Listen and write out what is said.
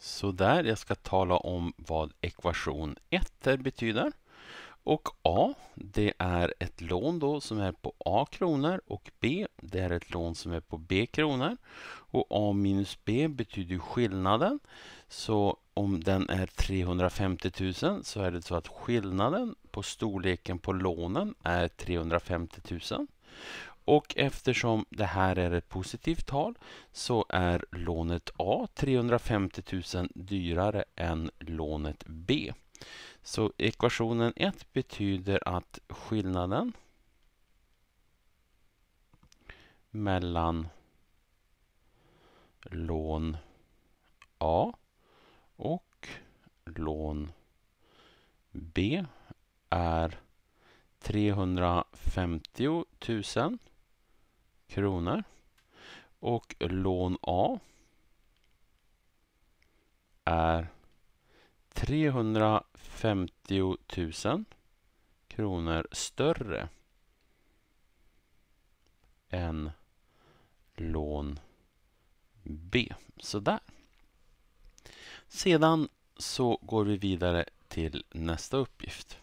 Så där, jag ska tala om vad ekvation 1 betyder. Och A, det är ett lån då som är på A kronor och B, det är ett lån som är på B kronor. Och A minus B betyder skillnaden. Så om den är 350 000 så är det så att skillnaden på storleken på lånen är 350 000. Och eftersom det här är ett positivt tal så är lånet A 350 000 dyrare än lånet B. Så ekvationen 1 betyder att skillnaden mellan lån A och lån B är 350 000 kronor. Och lån A är 350 000 kronor större än lån B. Sådär. Sedan så går vi vidare till nästa uppgift.